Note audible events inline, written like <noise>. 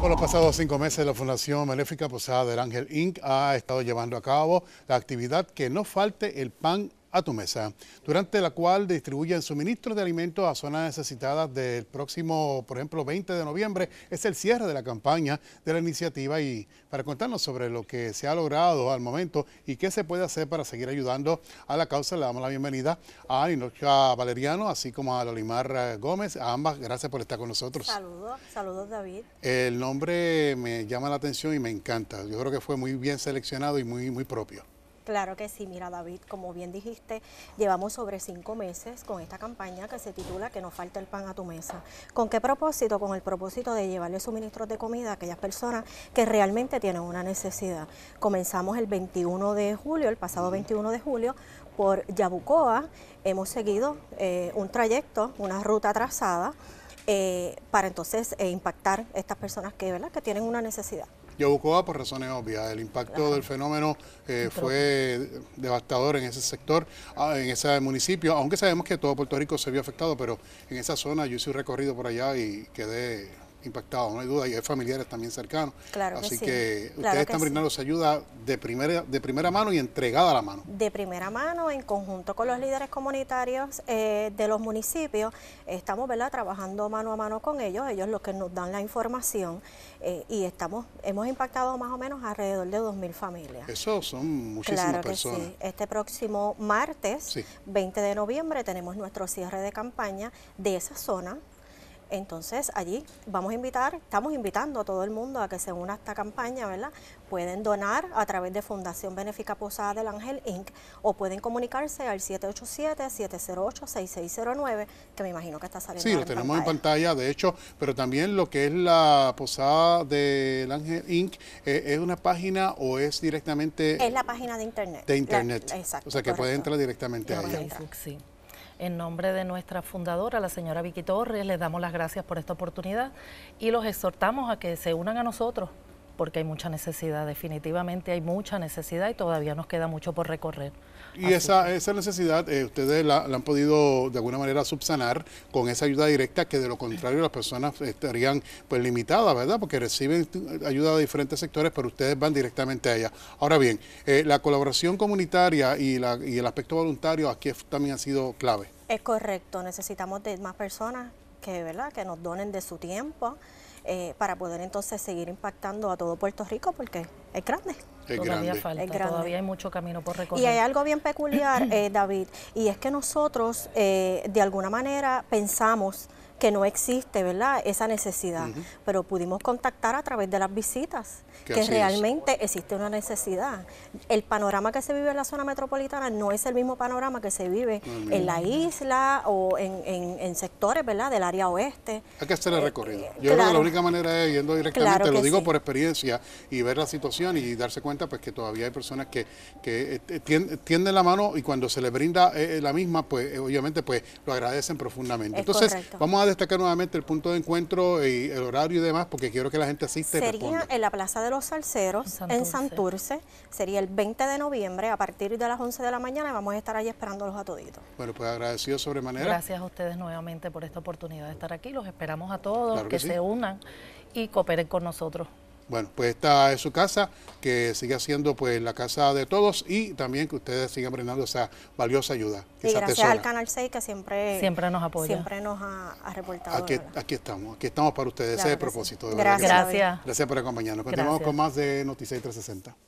Por los pasados cinco meses, la Fundación Maléfica Posada del Ángel Inc. ha estado llevando a cabo la actividad Que no falte el pan a tu mesa, durante la cual distribuyen suministros de alimentos a zonas necesitadas del próximo, por ejemplo, 20 de noviembre. Es el cierre de la campaña de la iniciativa y para contarnos sobre lo que se ha logrado al momento y qué se puede hacer para seguir ayudando a la causa, le damos la bienvenida a Inocha Valeriano, así como a Lolimar eh, Gómez. A ambas, gracias por estar con nosotros. Saludos, saludos David. El nombre me llama la atención y me encanta. Yo creo que fue muy bien seleccionado y muy, muy propio. Claro que sí, mira David, como bien dijiste, llevamos sobre cinco meses con esta campaña que se titula Que no falta el pan a tu mesa. ¿Con qué propósito? Con el propósito de llevarle suministros de comida a aquellas personas que realmente tienen una necesidad. Comenzamos el 21 de julio, el pasado 21 de julio, por Yabucoa. Hemos seguido eh, un trayecto, una ruta trazada eh, para entonces eh, impactar estas personas que, ¿verdad? que tienen una necesidad. Yabucoa por razones obvias. El impacto del fenómeno eh, fue devastador en ese sector, ah, en ese municipio, aunque sabemos que todo Puerto Rico se vio afectado, pero en esa zona yo hice un recorrido por allá y quedé impactados, no hay duda, y hay familiares también cercanos. Claro Así que, ustedes están brindando esa ayuda de primera, de primera mano y entregada a la mano. De primera mano, en conjunto con los líderes comunitarios eh, de los municipios, estamos ¿verdad? trabajando mano a mano con ellos, ellos los que nos dan la información eh, y estamos hemos impactado más o menos alrededor de 2.000 familias. Eso son muchísimas claro que personas. Sí. Este próximo martes, 20 de noviembre, tenemos nuestro cierre de campaña de esa zona entonces allí vamos a invitar, estamos invitando a todo el mundo a que se una a esta campaña, ¿verdad? Pueden donar a través de Fundación Benéfica Posada del Ángel Inc. o pueden comunicarse al 787-708-6609, que me imagino que está saliendo. Sí, lo tenemos en pantalla, de hecho, pero también lo que es la Posada del Ángel Inc. Eh, ¿es una página o es directamente...? Es la página de internet. De internet. exacto. O sea que puede entrar directamente a Sí. En nombre de nuestra fundadora, la señora Vicky Torres, les damos las gracias por esta oportunidad y los exhortamos a que se unan a nosotros porque hay mucha necesidad, definitivamente hay mucha necesidad y todavía nos queda mucho por recorrer. Y esa, esa necesidad eh, ustedes la, han podido de alguna manera subsanar con esa ayuda directa que de lo contrario las personas estarían pues limitadas, ¿verdad? Porque reciben ayuda de diferentes sectores, pero ustedes van directamente a ella. Ahora bien, eh, la colaboración comunitaria y, el aspecto voluntario aquí también ha sido clave. Es correcto, necesitamos de más personas que, ¿verdad? que nos donen de su tiempo eh, para poder entonces seguir impactando a todo Puerto Rico porque es grande. todavía falta, todavía hay mucho camino por recorrer. Y hay algo bien peculiar, <clears throat> eh, David, y es que nosotros eh, de alguna manera pensamos que no existe, ¿verdad? Esa necesidad. Pero pudimos contactar a través de las visitas, que realmente existe una necesidad. El panorama que se vive en la zona metropolitana no es el mismo panorama que se vive en la isla o en, en, sectores, ¿verdad? Del área oeste. Hay que hacer el eh, recorrido. Eh, Yo creo que la única manera es yendo directamente, lo digo por experiencia y ver la situación y darse cuenta pues que todavía hay personas que, que eh, tienden la mano y cuando se les brinda la misma, pues obviamente pues lo agradecen profundamente. Entonces, vamos a destacar nuevamente el punto de encuentro y el horario y demás, porque quiero que la gente asista. Sería en la Plaza de los Salceros, en Santurce. Sería el 20 de noviembre, a partir de las 11 de la mañana, vamos a estar ahí esperándolos a toditos. Bueno, pues agradecido sobremanera. Gracias a ustedes nuevamente por esta oportunidad de estar aquí. Los esperamos a todos, que, se unan y cooperen con nosotros. Bueno, pues esta es su casa, que siga siendo pues la casa de todos y también que ustedes sigan brindando esa valiosa ayuda. Y gracias al Canal 6 que siempre, siempre nos apoya. Siempre nos ha, reportado. Aquí, estamos, aquí estamos para ustedes, ese es el propósito. De gracias. gracias. gracias. por acompañarnos. Continuamos con más de Noticias 360.